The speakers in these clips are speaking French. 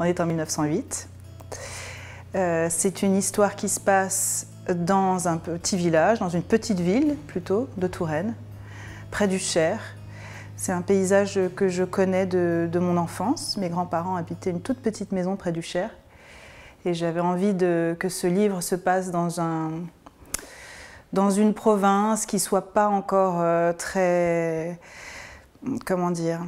On est en 1908. Euh, c'est une histoire qui se passe dans un petit village, dans une petite ville plutôt, de Touraine, près du Cher. C'est un paysage que je connais de, mon enfance. Mes grands-parents habitaient une toute petite maison près du Cher. Et j'avais envie que ce livre se passe dans, dans une province qui ne soit pas encore euh, très... comment dire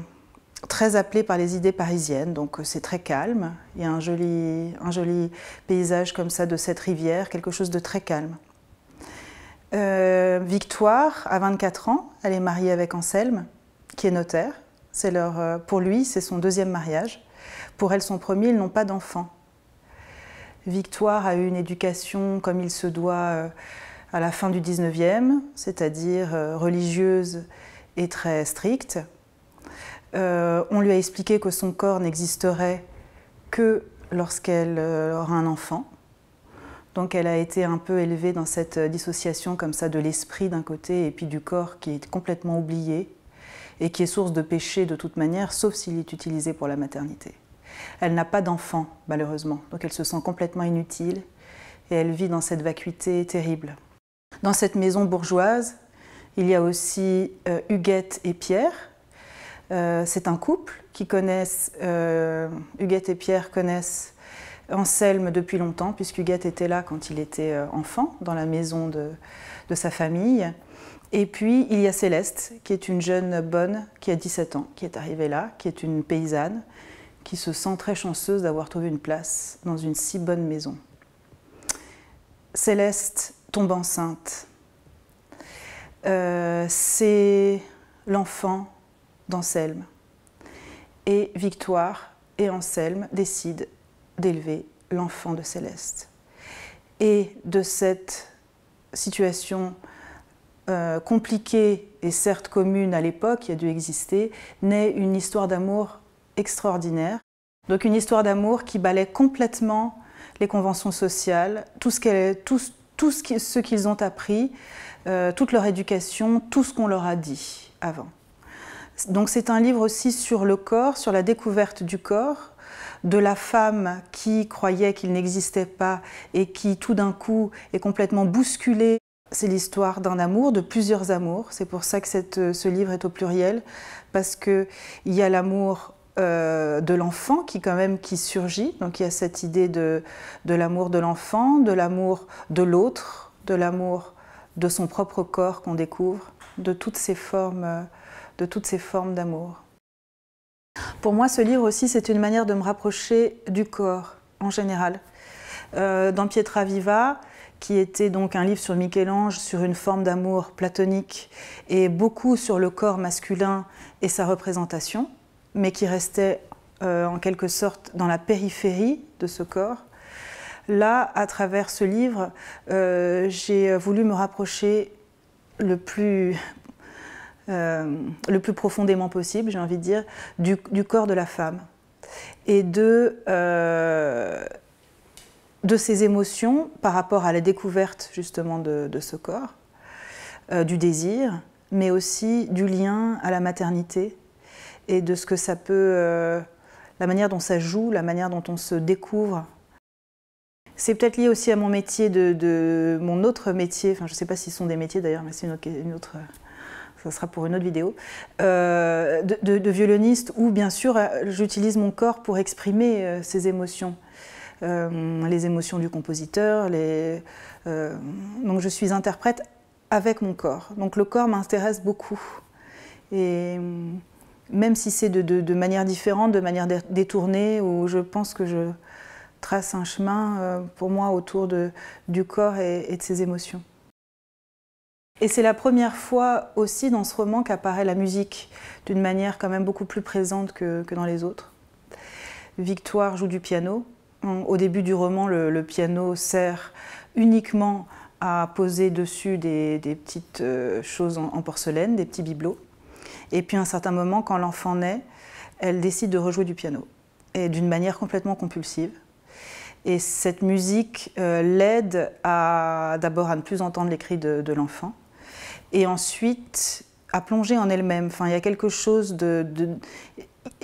très appelé par les idées parisiennes, donc euh, c'est très calme. Il y a un joli, un joli paysage comme ça de cette rivière, quelque chose de très calme. Euh, Victoire, à 24 ans, elle est mariée avec Anselme, qui est notaire. C'est leur, euh, pour lui, c'est son deuxième mariage. Pour elle, son premier, ils n'ont pas d'enfants. Victoire a eu une éducation comme il se doit à la fin du 19e, c'est-à-dire religieuse et très stricte. Euh, on lui a expliqué que son corps n'existerait que lorsqu'elle euh, aura un enfant. Donc elle a été un peu élevée dans cette dissociation comme ça de l'esprit d'un côté et puis du corps qui est complètement oublié et qui est source de péché de toute manière, sauf s'il est utilisé pour la maternité. Elle n'a pas d'enfant, malheureusement, donc elle se sent complètement inutile et elle vit dans cette vacuité terrible. Dans cette maison bourgeoise, il y a aussi euh, Huguette et Pierre, euh, c'est un couple qui connaissent, euh, Huguette et Pierre connaissent Anselme depuis longtemps, puisque Huguette était là quand il était euh, enfant, dans la maison de, sa famille. Et puis il y a Céleste, qui est une jeune bonne qui a 17 ans, qui est arrivée là, qui est une paysanne, qui se sent très chanceuse d'avoir trouvé une place dans une si bonne maison. Céleste tombe enceinte. c'est l'enfant d'Anselme. Et Victoire et Anselme décident d'élever l'enfant de Céleste. Et de cette situation euh, compliquée et certes commune à l'époque, qui a dû exister, naît une histoire d'amour extraordinaire. Donc une histoire d'amour qui balaie complètement les conventions sociales, tout ce qu'ils ont appris, euh, toute leur éducation, tout ce qu'on leur a dit avant. Donc c'est un livre aussi sur le corps, sur la découverte du corps, de la femme qui croyait qu'il n'existait pas et qui tout d'un coup est complètement bousculée. C'est l'histoire d'un amour, de plusieurs amours. C'est pour ça que euh, ce livre est au pluriel, parce qu'il y a l'amour euh, de l'enfant qui quand même qui surgit. Donc il y a cette idée de l'amour de l'enfant, de l'amour de l'autre, de l'amour de, de son propre corps qu'on découvre, de toutes ces formes. Euh, de toutes ces formes d'amour. Pour moi, ce livre aussi, c'est une manière de me rapprocher du corps en général. Euh, dans Pietra Viva, qui était donc un livre sur Michel-Ange, sur une forme d'amour platonique et beaucoup sur le corps masculin et sa représentation, mais qui restait euh, en quelque sorte dans la périphérie de ce corps. Là, à travers ce livre, euh, j'ai voulu me rapprocher le plus euh, le plus profondément possible, j'ai envie de dire, du, corps de la femme et de, euh, de ses émotions par rapport à la découverte justement de, ce corps, euh, du désir, mais aussi du lien à la maternité et de ce que ça peut, la manière dont ça joue, la manière dont on se découvre. C'est peut-être lié aussi à mon métier, de, mon autre métier, enfin je ne sais pas s'ils sont des métiers d'ailleurs, mais c'est une, une autre ça sera pour une autre vidéo, euh, de, violoniste où bien sûr euh, j'utilise mon corps pour exprimer euh, ses émotions. les émotions du compositeur, donc je suis interprète avec mon corps. Donc le corps m'intéresse beaucoup. Et même si c'est de, manière différente, de manière détournée, où je pense que je trace un chemin pour moi autour du corps et de ses émotions. Et c'est la première fois aussi dans ce roman qu'apparaît la musique d'une manière quand même beaucoup plus présente que, dans les autres. Victoire joue du piano. Au début du roman, le, piano sert uniquement à poser dessus des, petites euh, choses en, porcelaine, des petits bibelots. Et puis à un certain moment, quand l'enfant naît, elle décide de rejouer du piano, et d'une manière complètement compulsive. Et cette musique euh, l'aide à d'abord à ne plus entendre les cris de l'enfant, et ensuite à plonger en elle-même. Enfin, il y a quelque chose de,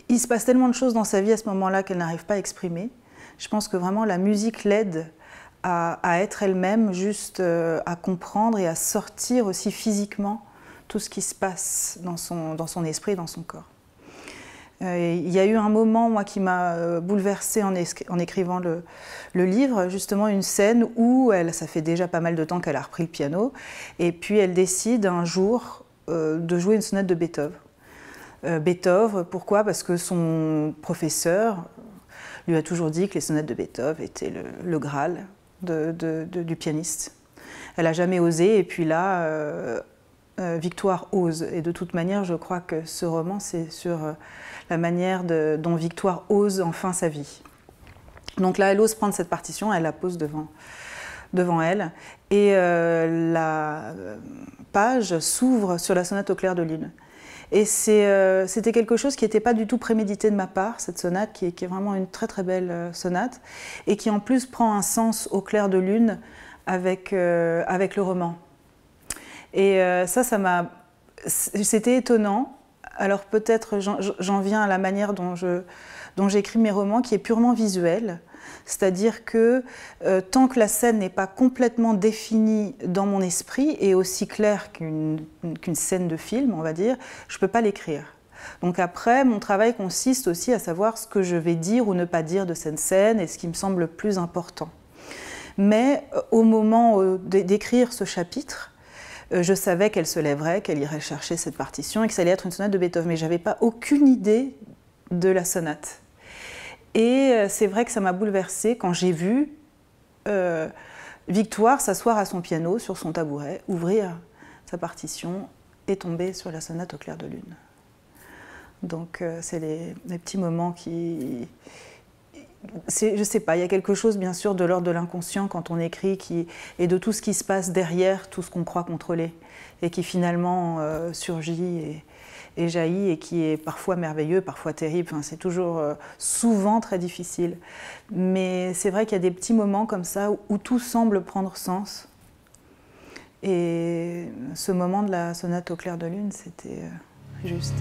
Il se passe tellement de choses dans sa vie à ce moment-là qu'elle n'arrive pas à exprimer. Je pense que vraiment la musique l'aide à, être elle-même, juste euh, à comprendre et à sortir aussi physiquement tout ce qui se passe dans dans son esprit et dans son corps. Euh, il y a eu un moment, moi, qui m'a euh, bouleversée en, en écrivant le, livre, justement une scène où elle, ça fait déjà pas mal de temps qu'elle a repris le piano, et puis elle décide un jour euh, de jouer une sonate de Beethoven. Beethoven, pourquoi Parce que son professeur lui a toujours dit que les sonates de Beethoven étaient le, Graal du pianiste. Elle n'a jamais osé, et puis là, Victoire ose. Et de toute manière, je crois que ce roman, c'est sur euh, la manière dont Victoire ose enfin sa vie. Donc là, elle ose prendre cette partition, elle la pose devant, devant elle. Et euh, la euh, page s'ouvre sur la sonate au clair de lune. Et c'était quelque chose qui n'était pas du tout prémédité de ma part, cette sonate, qui est, vraiment une très très belle sonate, et qui en plus prend un sens au clair de lune avec, avec le roman. Et euh, ça, ça m'a. C'était étonnant. Alors peut-être j'en viens à la manière dont je dont j'écris mes romans, qui est purement visuelle. C'est-à-dire que euh, tant que la scène n'est pas complètement définie dans mon esprit et aussi claire qu'une scène de film, on va dire, je ne peux pas l'écrire. Donc après, mon travail consiste aussi à savoir ce que je vais dire ou ne pas dire de cette scène et ce qui me semble le plus important. Mais euh, au moment d'écrire ce chapitre, euh, je savais qu'elle se lèverait, qu'elle irait chercher cette partition et que ça allait être une sonate de Beethoven, mais j'avais pas aucune idée de la sonate. Et euh, c'est vrai que ça m'a bouleversée quand j'ai vu euh, Victoire s'asseoir à son piano, sur son tabouret, ouvrir sa partition et tomber sur la sonate au clair de lune. Donc c'est les, petits moments qui, je ne sais pas, il y a quelque chose bien sûr de l'ordre de l'inconscient quand on écrit et de tout ce qui se passe derrière tout ce qu'on croit contrôler et qui finalement euh, surgit et, jaillit et qui est parfois merveilleux, parfois terrible. c'est toujours euh, souvent très difficile. Mais c'est vrai qu'il y a des petits moments comme ça où tout semble prendre sens. Et ce moment de la sonate au clair de lune, c'était euh, juste.